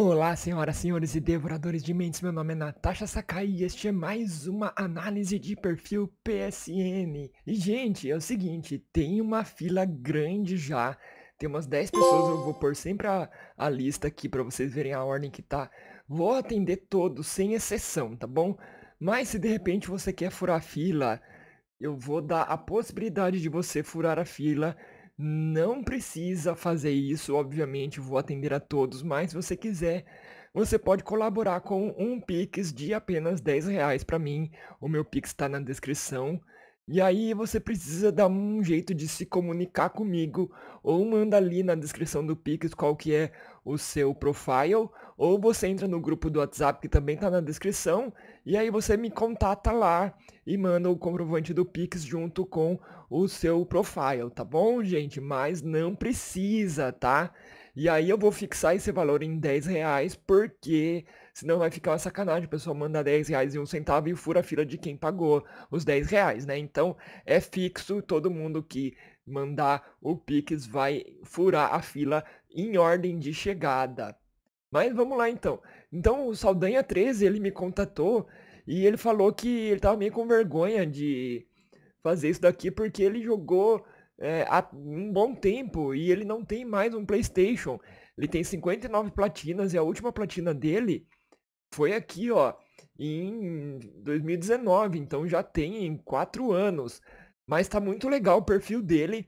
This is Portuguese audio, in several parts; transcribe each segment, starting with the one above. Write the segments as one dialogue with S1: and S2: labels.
S1: Olá, senhoras, senhores e devoradores de mentes. Meu nome é Natasha Sakai e este é mais uma análise de perfil PSN. E, gente, é o seguinte, tem uma fila grande já. Tem umas 10 pessoas, eu vou pôr sempre a, a lista aqui para vocês verem a ordem que tá. Vou atender todos, sem exceção, tá bom? Mas se de repente você quer furar a fila, eu vou dar a possibilidade de você furar a fila não precisa fazer isso, obviamente, vou atender a todos, mas se você quiser, você pode colaborar com um Pix de apenas 10 reais para mim. O meu Pix está na descrição. E aí você precisa dar um jeito de se comunicar comigo, ou manda ali na descrição do Pix qual que é o seu profile, ou você entra no grupo do WhatsApp que também está na descrição, e aí você me contata lá e manda o comprovante do Pix junto com o seu profile, tá bom, gente? Mas não precisa, tá? E aí eu vou fixar esse valor em 10 reais porque Senão vai ficar uma sacanagem, o pessoal manda 10 reais e um centavo e fura a fila de quem pagou os 10 reais, né? Então é fixo, todo mundo que mandar o Pix vai furar a fila em ordem de chegada. Mas vamos lá então. Então o Saldanha 13, ele me contatou e ele falou que ele tava meio com vergonha de fazer isso daqui porque ele jogou é, há um bom tempo e ele não tem mais um PlayStation. Ele tem 59 platinas e a última platina dele foi aqui, ó, em 2019, então já tem quatro anos. Mas tá muito legal o perfil dele.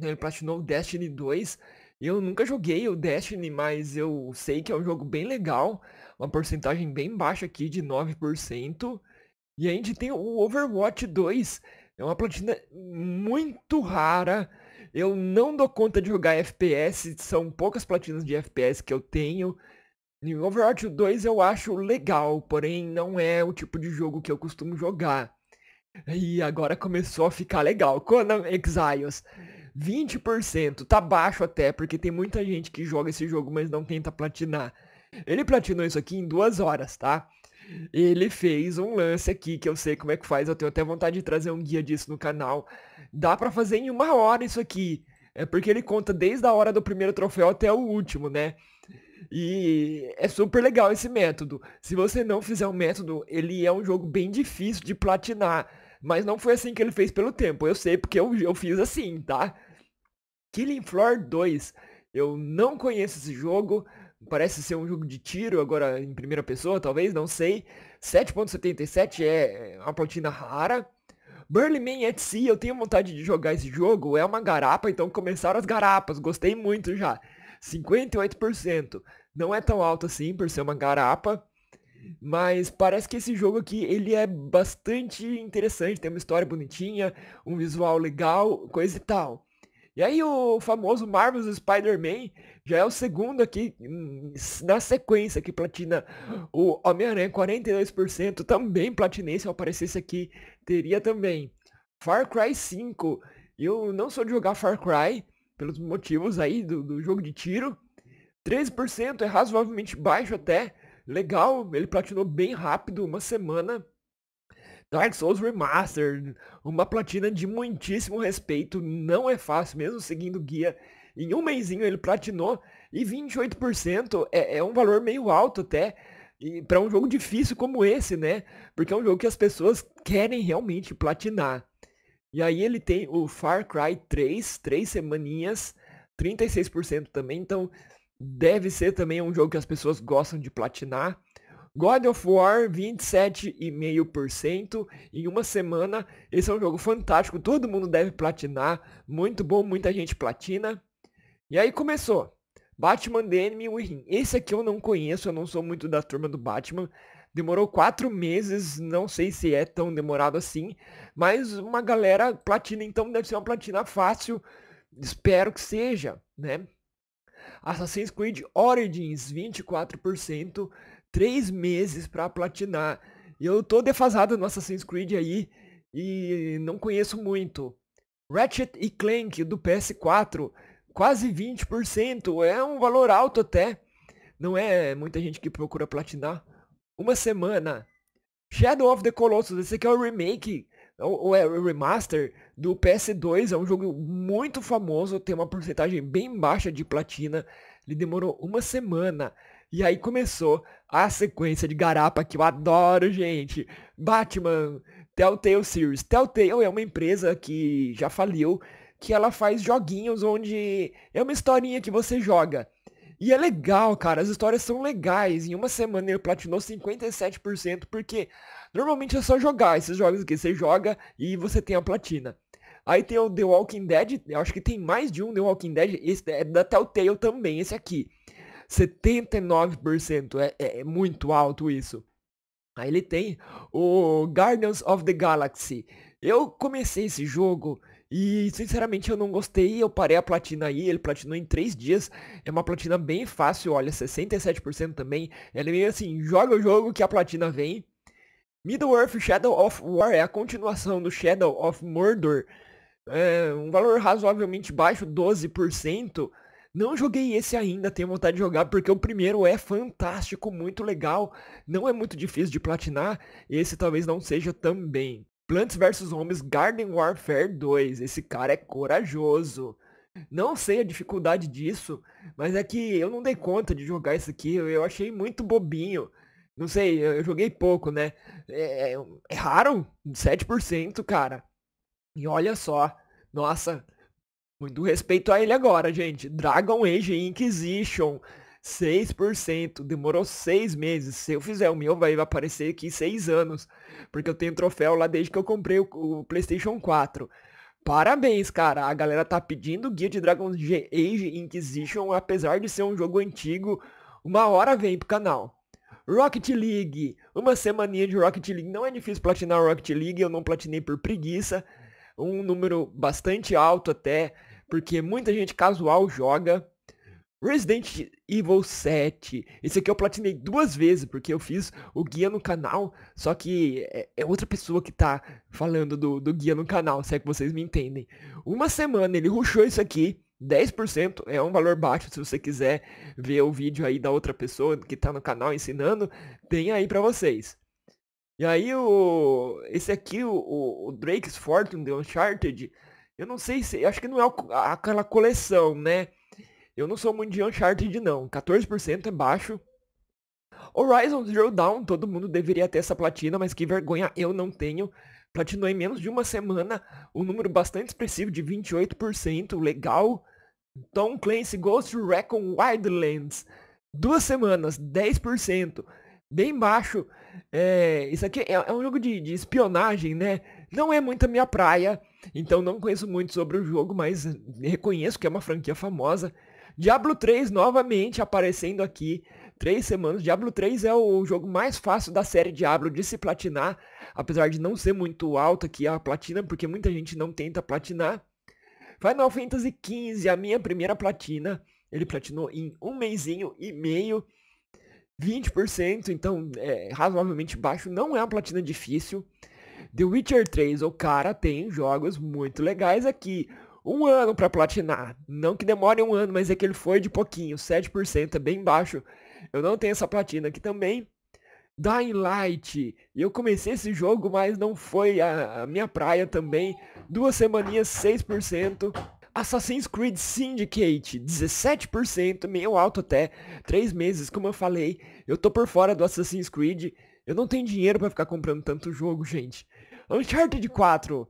S1: Ele platinou o Destiny 2. Eu nunca joguei o Destiny, mas eu sei que é um jogo bem legal. Uma porcentagem bem baixa aqui de 9%. E a gente tem o Overwatch 2. É uma platina muito rara. Eu não dou conta de jogar FPS. São poucas platinas de FPS que eu tenho. E Overwatch 2 eu acho legal, porém não é o tipo de jogo que eu costumo jogar. E agora começou a ficar legal. Conan Exiles, 20%, tá baixo até, porque tem muita gente que joga esse jogo, mas não tenta platinar. Ele platinou isso aqui em duas horas, tá? Ele fez um lance aqui que eu sei como é que faz, eu tenho até vontade de trazer um guia disso no canal. Dá para fazer em uma hora isso aqui. É porque ele conta desde a hora do primeiro troféu até o último, né? E é super legal esse método. Se você não fizer o um método, ele é um jogo bem difícil de platinar. Mas não foi assim que ele fez pelo tempo. Eu sei porque eu, eu fiz assim, tá? Killing Floor 2. Eu não conheço esse jogo. Parece ser um jogo de tiro, agora em primeira pessoa, talvez, não sei. 7.77 é uma platina rara. Burly Man at Sea, eu tenho vontade de jogar esse jogo. É uma garapa, então começaram as garapas. Gostei muito já. 58%. Não é tão alto assim por ser uma garapa, mas parece que esse jogo aqui ele é bastante interessante, tem uma história bonitinha, um visual legal, coisa e tal. E aí o famoso Marvel's Spider-Man já é o segundo aqui hum, na sequência que platina o Homem-Aranha 42%, também platinei se eu aparecesse aqui, teria também. Far Cry 5, eu não sou de jogar Far Cry, pelos motivos aí do, do jogo de tiro. 13% é razoavelmente baixo até. Legal, ele platinou bem rápido, uma semana. Dark Souls Remastered, uma platina de muitíssimo respeito, não é fácil, mesmo seguindo o guia. Em um mêsinho ele platinou e 28% é, é um valor meio alto até para um jogo difícil como esse, né? Porque é um jogo que as pessoas querem realmente platinar. E aí ele tem o Far Cry 3, 3 semaninhas, 36% também, então deve ser também um jogo que as pessoas gostam de platinar. God of War, 27,5% em uma semana. Esse é um jogo fantástico, todo mundo deve platinar. Muito bom, muita gente platina. E aí começou. Batman The Enemy Within. Esse aqui eu não conheço, eu não sou muito da turma do Batman. Demorou quatro meses, não sei se é tão demorado assim, mas uma galera platina, então deve ser uma platina fácil, espero que seja, né? Assassin's Creed Origins, 24%, três meses para platinar. Eu tô defasado no Assassin's Creed aí e não conheço muito. Ratchet e Clank do PS4, quase 20%, é um valor alto até. Não é muita gente que procura platinar, uma semana. Shadow of the Colossus, esse aqui é o remake, é ou é o remaster do PS2, é um jogo muito famoso, tem uma porcentagem bem baixa de platina, ele demorou uma semana. E aí começou a sequência de garapa que eu adoro, gente. Batman, Telltale Series. Telltale é uma empresa que já faliu, que ela faz joguinhos onde é uma historinha que você joga. E é legal, cara, as histórias são legais. Em uma semana ele platinou 57%, porque normalmente é só jogar esses jogos que você joga e você tem a platina. Aí tem o The Walking Dead, eu acho que tem mais de um The Walking Dead, esse é da Telltale também, esse aqui. 79%, é, é, é muito alto isso. Aí ele tem o Guardians of the Galaxy. Eu comecei esse jogo e sinceramente eu não gostei, eu parei a platina aí, ele platinou em 3 dias. É uma platina bem fácil, olha, 67% também. Ele é meio assim, joga o jogo que a platina vem. Middle Earth Shadow of War é a continuação do Shadow of Mordor. É um valor razoavelmente baixo, 12%. Não joguei esse ainda, tenho vontade de jogar porque o primeiro é fantástico, muito legal, não é muito difícil de platinar, esse talvez não seja também. Plants vs Homes Garden Warfare 2. Esse cara é corajoso. Não sei a dificuldade disso, mas é que eu não dei conta de jogar isso aqui. Eu achei muito bobinho. Não sei, eu joguei pouco, né? É, é raro, 7%, cara. E olha só, nossa, muito respeito a ele agora, gente. Dragon Age Inquisition. 6%, demorou 6 meses. Se eu fizer o meu, vai aparecer aqui 6 anos, porque eu tenho troféu lá desde que eu comprei o, o PlayStation 4. Parabéns, cara. A galera tá pedindo guia de Dragon Age Inquisition, apesar de ser um jogo antigo. Uma hora vem pro canal. Rocket League. Uma semaninha de Rocket League. Não é difícil platinar Rocket League, eu não platinei por preguiça. Um número bastante alto até, porque muita gente casual joga. Resident Evil 7. Esse aqui eu platinei duas vezes, porque eu fiz o guia no canal, só que é, é outra pessoa que tá falando do, do guia no canal, se é que vocês me entendem. Uma semana ele ruxou isso aqui, 10% é um valor baixo, se você quiser ver o vídeo aí da outra pessoa que tá no canal ensinando, tem aí pra vocês. E aí o. Esse aqui, o, o Drake's Fortune The Uncharted, eu não sei se. Acho que não é aquela coleção, né? Eu não sou muito de Uncharted não, 14% é baixo. Horizon Zero Dawn, todo mundo deveria ter essa platina, mas que vergonha, eu não tenho. Platinou em menos de uma semana, um número bastante expressivo de 28%, legal. Tom Clancy Ghost Recon Wildlands, duas semanas, 10%, bem baixo. É, isso aqui é, é um jogo de, de, espionagem, né? Não é muito a minha praia, então não conheço muito sobre o jogo, mas reconheço que é uma franquia famosa. Diablo 3 novamente aparecendo aqui. Três semanas. Diablo 3 é o jogo mais fácil da série Diablo de se platinar. Apesar de não ser muito alto aqui a platina, porque muita gente não tenta platinar. Final Fantasy XV, a minha primeira platina. Ele platinou em um mêsinho e meio. 20%, então é razoavelmente baixo. Não é uma platina difícil. The Witcher 3, o cara tem jogos muito legais aqui um ano para platinar. Não que demore um ano, mas é que ele foi de pouquinho, 7%, é bem baixo. Eu não tenho essa platina aqui também. Dying Light. Eu comecei esse jogo, mas não foi a, a minha praia também. Duas semaninhas, 6%. Assassin's Creed Syndicate, 17%, meio alto até, 3 meses, como eu falei, eu tô por fora do Assassin's Creed, eu não tenho dinheiro para ficar comprando tanto jogo, gente. Uncharted 4,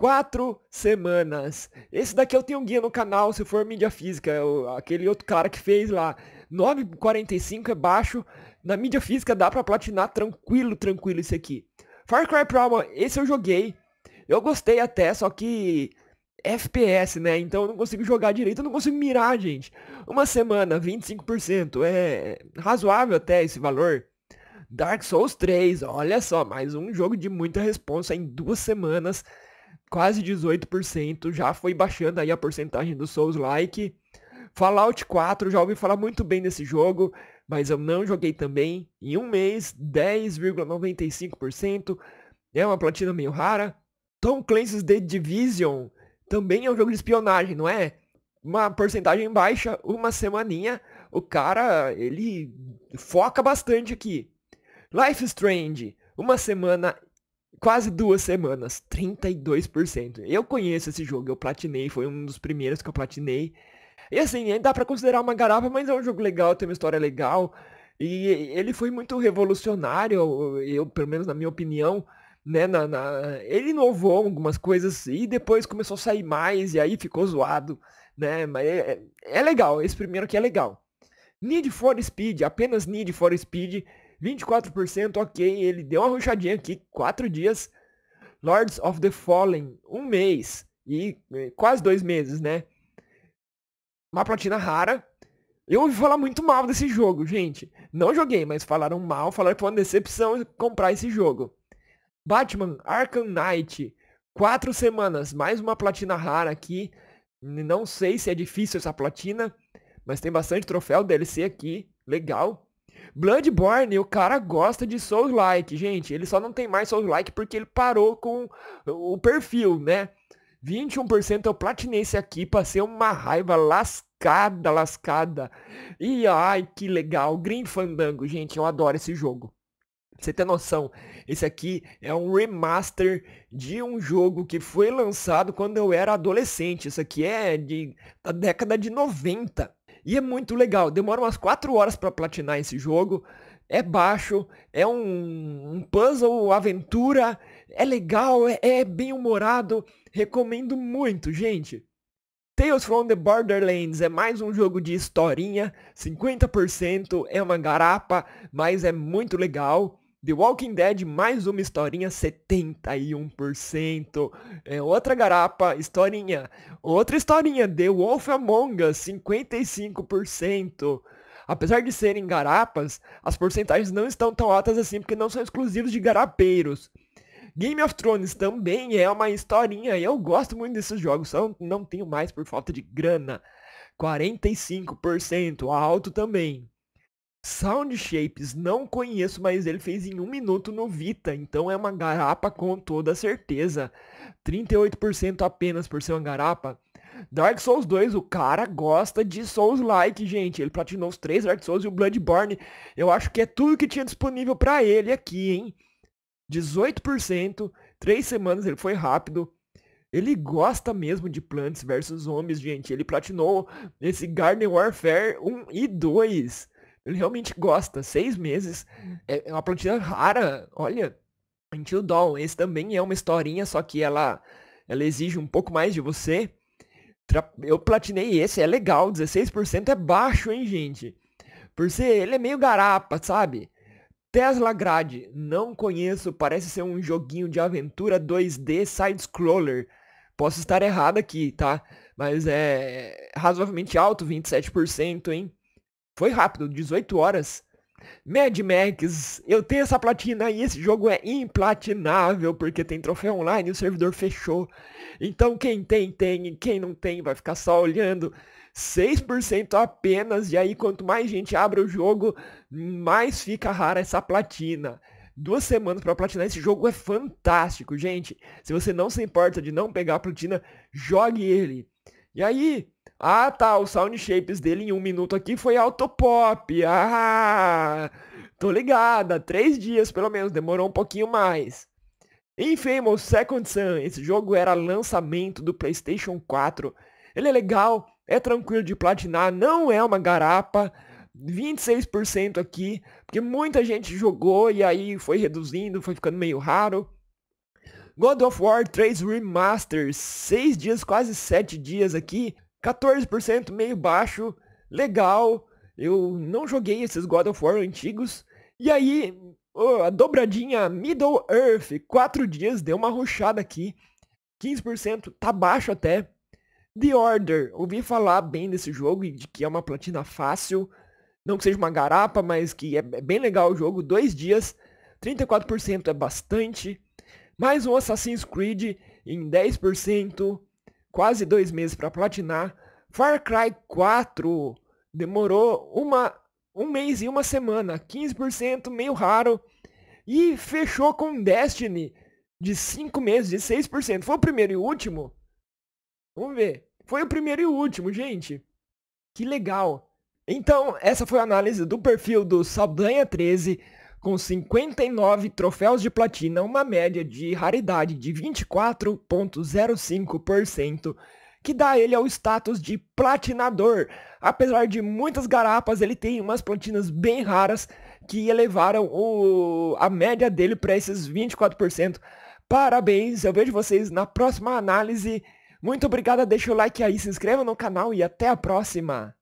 S1: Quatro semanas. Esse daqui eu tenho um guia no canal, se for mídia física, eu, aquele outro cara que fez lá. 9,45 é baixo. Na mídia física dá pra platinar tranquilo, tranquilo esse aqui. Far Cry Primal, esse eu joguei. Eu gostei até, só que... FPS, né? Então eu não consigo jogar direito, eu não consigo mirar, gente. Uma semana, 25%. É razoável até esse valor. Dark Souls 3, olha só, mais um jogo de muita responsa em duas semanas quase 18%, já foi baixando aí a porcentagem do Souls Like. Fallout 4, já ouvi falar muito bem desse jogo, mas eu não joguei também. Em um mês, 10,95%. É uma platina meio rara. Tom Clancy's The Division também é um jogo de espionagem, não é? Uma porcentagem baixa, uma semaninha. O cara, ele foca bastante aqui. Life Strange, uma semana quase duas semanas, 32%. Eu conheço esse jogo, eu platinei, foi um dos primeiros que eu platinei. E assim, é, dá para considerar uma garapa, mas é um jogo legal, tem uma história legal. E ele foi muito revolucionário, eu, pelo menos na minha opinião, né? Na, na... Ele inovou algumas coisas e depois começou a sair mais e aí ficou zoado, né? Mas é, é, é legal, esse primeiro aqui é legal. Need for Speed, apenas Need for Speed 24%, ok, ele deu uma ruchadinha aqui, 4 dias. Lords of the Fallen, um mês e eh, quase dois meses, né? Uma platina rara. Eu ouvi falar muito mal desse jogo, gente. Não joguei, mas falaram mal, falaram que foi uma decepção comprar esse jogo. Batman Arkham Knight, quatro semanas, mais uma platina rara aqui. Não sei se é difícil essa platina, mas tem bastante troféu DLC aqui, legal. Bloodborne, o cara gosta de Souls-like, gente. Ele só não tem mais Souls-like porque ele parou com o perfil, né? 21% eu platinei esse aqui, passei uma raiva lascada, lascada. E ai, que legal. Green Fandango, gente, eu adoro esse jogo. você tem noção, esse aqui é um remaster de um jogo que foi lançado quando eu era adolescente. Isso aqui é de, da década de 90. E é muito legal, demora umas 4 horas para platinar esse jogo. É baixo, é um, um puzzle, aventura, é legal, é, é bem humorado. Recomendo muito, gente. Tales from the Borderlands é mais um jogo de historinha, 50% é uma garapa, mas é muito legal. The Walking Dead, mais uma historinha, 71%. É, outra garapa, historinha. Outra historinha, The Wolf Among Us, 55%. Apesar de serem garapas, as porcentagens não estão tão altas assim porque não são exclusivos de garapeiros. Game of Thrones também é uma historinha e eu gosto muito desses jogos, só não tenho mais por falta de grana. 45%, alto também. Sound Shapes, não conheço, mas ele fez em um minuto no Vita, então é uma garapa com toda certeza. 38% apenas por ser uma garapa. Dark Souls 2, o cara gosta de Souls-like, gente. Ele platinou os três Dark Souls e o Bloodborne. Eu acho que é tudo que tinha disponível para ele aqui, hein? 18%, três semanas, ele foi rápido. Ele gosta mesmo de Plants vs Zombies, gente. Ele platinou esse Garden Warfare 1 e 2. Ele realmente gosta. Seis meses. É, é uma plantilha rara. Olha, Until Dawn. Esse também é uma historinha, só que ela, ela exige um pouco mais de você. Eu platinei esse, é legal. 16% é baixo, hein, gente? Por ser, ele é meio garapa, sabe? Tesla Grade, não conheço, parece ser um joguinho de aventura 2D side-scroller. Posso estar errado aqui, tá? Mas é razoavelmente alto, 27%, hein? Foi rápido, 18 horas. Mad Max, eu tenho essa platina e esse jogo é implatinável porque tem troféu online e o servidor fechou. Então quem tem, tem, quem não tem vai ficar só olhando. 6% apenas, e aí quanto mais gente abre o jogo, mais fica rara essa platina. Duas semanas para platinar esse jogo é fantástico, gente. Se você não se importa de não pegar a platina, jogue ele. E aí, ah tá, o sound shapes dele em um minuto aqui foi autopop. Ah, tô ligada. Três dias pelo menos, demorou um pouquinho mais. Infamous Second Sun, esse jogo era lançamento do PlayStation 4. Ele é legal, é tranquilo de platinar, não é uma garapa. 26% aqui, porque muita gente jogou e aí foi reduzindo, foi ficando meio raro. God of War 3 Remaster, 6 dias, quase 7 dias aqui, 14% meio baixo, legal, eu não joguei esses God of War antigos. E aí, oh, a dobradinha Middle Earth, 4 dias, deu uma ruxada aqui, 15%, tá baixo até. The Order, ouvi falar bem desse jogo e de que é uma platina fácil, não que seja uma garapa, mas que é, é bem legal o jogo, dois dias, 34% é bastante. Mais um Assassin's Creed em 10%, quase dois meses para platinar. Far Cry 4 demorou uma, um mês e uma semana, 15%, meio raro. E fechou com Destiny de 5 meses, de 6%. Foi o primeiro e o último? Vamos ver. Foi o primeiro e o último, gente. Que legal. Então, essa foi a análise do perfil do Saldanha13 com 59 troféus de platina, uma média de raridade de 24,05%, que dá ele ao status de platinador. Apesar de muitas garapas, ele tem umas platinas bem raras que elevaram o... a média dele para esses 24%. Parabéns, eu vejo vocês na próxima análise. Muito obrigado, deixa o like aí, se inscreva no canal e até a próxima!